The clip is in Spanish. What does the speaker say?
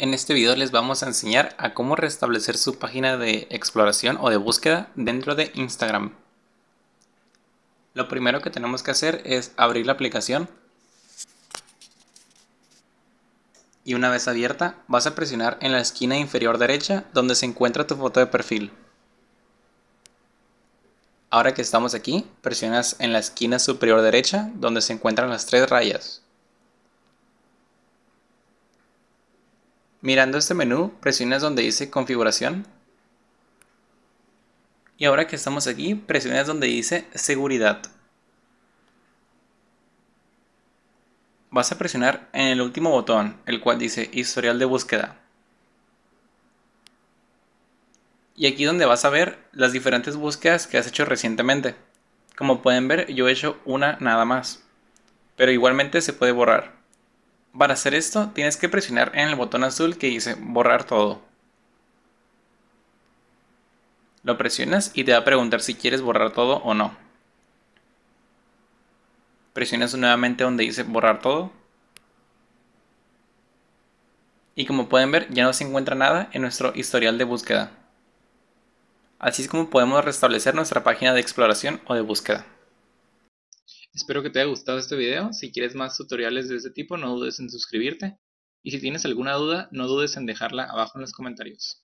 En este video les vamos a enseñar a cómo restablecer su página de exploración o de búsqueda dentro de Instagram. Lo primero que tenemos que hacer es abrir la aplicación. Y una vez abierta, vas a presionar en la esquina inferior derecha donde se encuentra tu foto de perfil. Ahora que estamos aquí, presionas en la esquina superior derecha donde se encuentran las tres rayas. Mirando este menú, presionas donde dice configuración. Y ahora que estamos aquí, presionas donde dice seguridad. Vas a presionar en el último botón, el cual dice historial de búsqueda. Y aquí donde vas a ver las diferentes búsquedas que has hecho recientemente. Como pueden ver, yo he hecho una nada más. Pero igualmente se puede borrar. Para hacer esto, tienes que presionar en el botón azul que dice borrar todo. Lo presionas y te va a preguntar si quieres borrar todo o no. Presionas nuevamente donde dice borrar todo. Y como pueden ver, ya no se encuentra nada en nuestro historial de búsqueda. Así es como podemos restablecer nuestra página de exploración o de búsqueda. Espero que te haya gustado este video. Si quieres más tutoriales de este tipo, no dudes en suscribirte. Y si tienes alguna duda, no dudes en dejarla abajo en los comentarios.